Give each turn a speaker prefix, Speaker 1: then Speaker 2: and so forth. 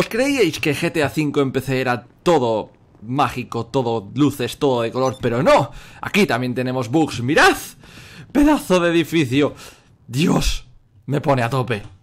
Speaker 1: ¿Os creíais que GTA V en PC era todo mágico, todo luces, todo de color? Pero no, aquí también tenemos bugs, mirad. Pedazo de edificio. Dios, me pone a tope.